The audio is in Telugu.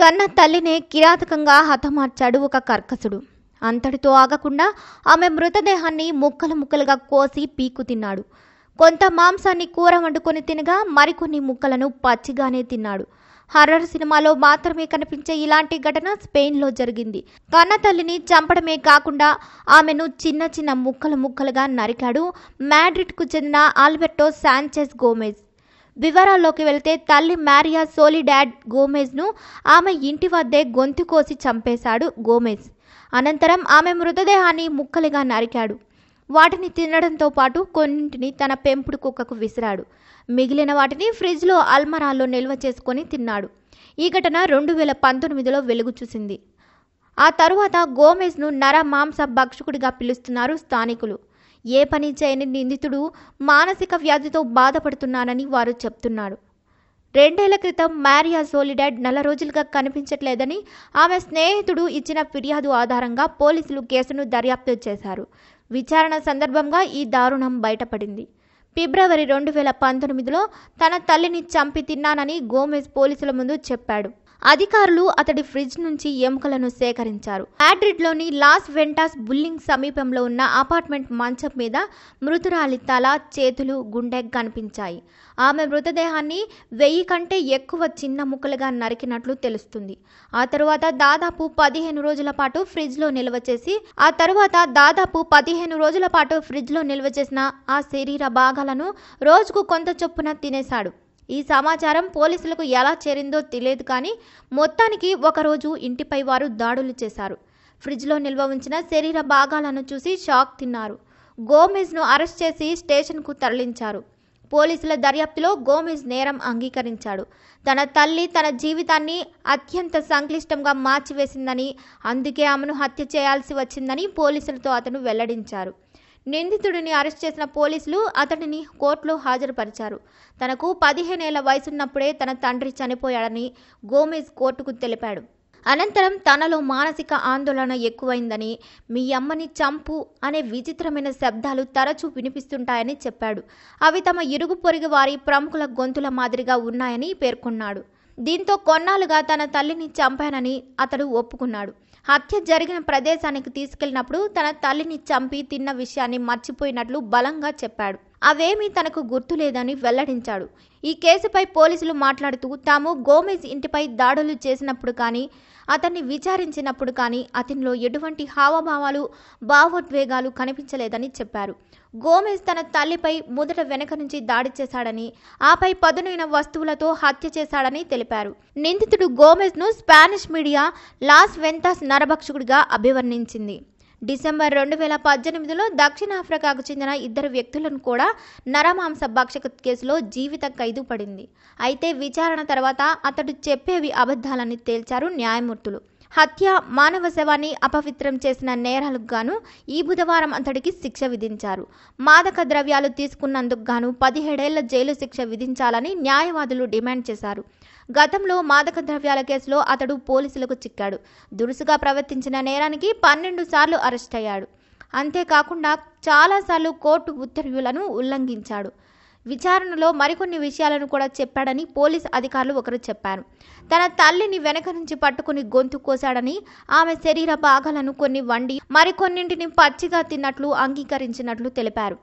కన్న తల్లినే కిరాతకంగా హతమార్చాడు ఒక కర్కసుడు అంతటితో ఆగకుండా ఆమె మృతదేహాన్ని ముక్కలు ముక్కలుగా కోసి పీకు తిన్నాడు కొంత మాంసాన్ని కూర వండుకొని తినగా మరికొన్ని ముక్కలను పచ్చిగానే తిన్నాడు హర్రర్ సినిమాలో మాత్రమే కనిపించే ఇలాంటి ఘటన స్పెయిన్లో జరిగింది కన్న తల్లిని చంపడమే కాకుండా ఆమెను చిన్న చిన్న ముక్కలు ముక్కలుగా నరికాడు మ్యాడ్రిడ్కు చెందిన ఆల్బెర్టో శాంచెస్ గోమెజ్ వివరాల్లోకి వెళితే తల్లి మ్యారియా సోలిడాడ్ గోమెజ్ను ఆమె ఇంటి వద్దే గొంతు కోసి చంపేశాడు గోమెజ్ అనంతరం ఆమె మృతదేహాన్ని ముక్కలుగా నరికాడు వాటిని తినడంతో పాటు కొన్నింటిని తన పెంపుడు కుక్కకు విసిరాడు మిగిలిన వాటిని ఫ్రిడ్జ్లో అల్మరాల్లో నిల్వ చేసుకొని తిన్నాడు ఈ ఘటన రెండు వేల పంతొమ్మిదిలో వెలుగు చూసింది ఆ తరువాత గోమెజ్ను నర మాంస భక్షకుడిగా పిలుస్తున్నారు స్థానికులు ఏ పని చేయని నిందితుడు మానసిక వ్యాధితో బాధపడుతున్నానని వారు చెప్తున్నారు రెండేళ్ల క్రితం మ్యారియా జోలిడాడ్ నెల రోజులుగా కనిపించట్లేదని ఆమె స్నేహితుడు ఇచ్చిన ఫిర్యాదు ఆధారంగా పోలీసులు కేసును దర్యాప్తు చేశారు విచారణ సందర్భంగా ఈ దారుణం బయటపడింది ఫిబ్రవరి రెండు వేల పంతొమ్మిదిలో తన తల్లిని చంపి తిన్నానని గోమెజ్ పోలీసుల ముందు చెప్పాడు అధికారులు అతడి ఫ్రిడ్జ్ నుంచి ఎముకలను సేకరించారు మాడ్రిడ్లోని లాస్ వెంటాస్ బుల్లింగ్ సమీపంలో ఉన్న అపార్ట్మెంట్ మంచం మీద మృతురాలి తల చేతులు గుండె కనిపించాయి ఆమె మృతదేహాన్ని వెయ్యి కంటే ఎక్కువ చిన్న ముక్కలుగా నరికినట్లు తెలుస్తుంది ఆ తరువాత దాదాపు పదిహేను రోజుల పాటు ఫ్రిడ్జ్లో నిల్వ చేసి ఆ తరువాత దాదాపు పదిహేను రోజుల పాటు ఫ్రిడ్జ్లో నిల్వ చేసిన ఆ శరీర భాగాలను రోజుకు కొంత చొప్పున తినేశాడు ఈ సమాచారం పోలీసులకు ఎలా చేరిందో తెలియదు కానీ మొత్తానికి ఒకరోజు ఇంటిపై వారు దాడులు చేశారు ఫ్రిడ్జ్లో నిల్వ ఉంచిన శరీర భాగాలను చూసి షాక్ తిన్నారు గోమేజ్ను అరెస్ట్ చేసి స్టేషన్కు తరలించారు పోలీసుల దర్యాప్తులో గోమేజ్ నేరం అంగీకరించాడు తన తల్లి తన జీవితాన్ని అత్యంత సంక్లిష్టంగా మార్చివేసిందని అందుకే ఆమెను హత్య చేయాల్సి వచ్చిందని పోలీసులతో అతను వెల్లడించారు నిందితుడిని అరెస్ట్ చేసిన పోలీసులు అతడిని కోర్టులో హాజరుపరిచారు తనకు పదిహేనేళ్ల వయసున్నప్పుడే తన తండ్రి చనిపోయాడని గోమేజ్ కోర్టుకు తెలిపాడు అనంతరం తనలో మానసిక ఆందోళన ఎక్కువైందని మీ అమ్మని చంపు అనే విచిత్రమైన శబ్దాలు తరచూ వినిపిస్తుంటాయని చెప్పాడు అవి తమ ఇరుగు పొరుగు వారి ప్రముఖుల గొంతుల మాదిరిగా ఉన్నాయని పేర్కొన్నాడు దీంతో కొన్నాళ్ళుగా తన తల్లిని చంపానని అతడు ఒప్పుకున్నాడు హత్య జరిగిన ప్రదేశానికి తీసుకెళ్లినప్పుడు తన తల్లిని చంపి తిన్న విషయాన్ని మర్చిపోయినట్లు బలంగా చెప్పాడు అవేమీ తనకు గుర్తులేదని వెల్లడించాడు ఈ కేసుపై పోలీసులు మాట్లాడుతూ తాము గోమెజ్ ఇంటిపై దాడులు చేసినప్పుడు కానీ అతన్ని విచారించినప్పుడు కానీ అతనిలో ఎటువంటి హావభావాలు భావోద్వేగాలు కనిపించలేదని చెప్పారు గోమెజ్ తన తల్లిపై మొదట వెనక నుంచి దాడి చేశాడని ఆపై పదునైన వస్తువులతో హత్య చేశాడని తెలిపారు నిందితుడు గోమెజ్ను స్పానిష్ మీడియా లాస్ వెంతాస్ నరభక్షకుడిగా అభివర్ణించింది డిసెంబర్ రెండు వేల పద్దెనిమిదిలో దక్షిణాఫ్రికాకు చెందిన ఇద్దరు వ్యక్తులను కూడా నరమాంస భక్షక కేసులో జీవిత ఖైదు పడింది అయితే విచారణ తర్వాత అతడు చెప్పేవి అబద్ధాలని తేల్చారు న్యాయమూర్తులు హత్య మానవ శవాన్ని అపవిత్రం చేసిన నేరాలకు గాను ఈ బుధవారం అతడికి శిక్ష విధించారు మాదక ద్రవ్యాలు తీసుకున్నందుకు గాను పదిహేడేళ్ల జైలు శిక్ష విధించాలని న్యాయవాదులు డిమాండ్ చేశారు గతంలో మాదక ద్రవ్యాల కేసులో అతడు పోలీసులకు చిక్కాడు దురుసుగా ప్రవర్తించిన నేరానికి పన్నెండు సార్లు అరెస్ట్ అయ్యాడు అంతేకాకుండా చాలాసార్లు కోర్టు ఉత్తర్వులను ఉల్లంఘించాడు విచారణలో మరికొన్ని విషయాలను కూడా చెప్పాడని పోలీస్ అధికారులు ఒకరు చెప్పారు తన తల్లిని వెనక నుంచి పట్టుకుని గొంతు కోశాడని ఆమె శరీర భాగాలను కొన్ని వండి మరికొన్నింటిని పచ్చిగా తిన్నట్లు అంగీకరించినట్లు తెలిపారు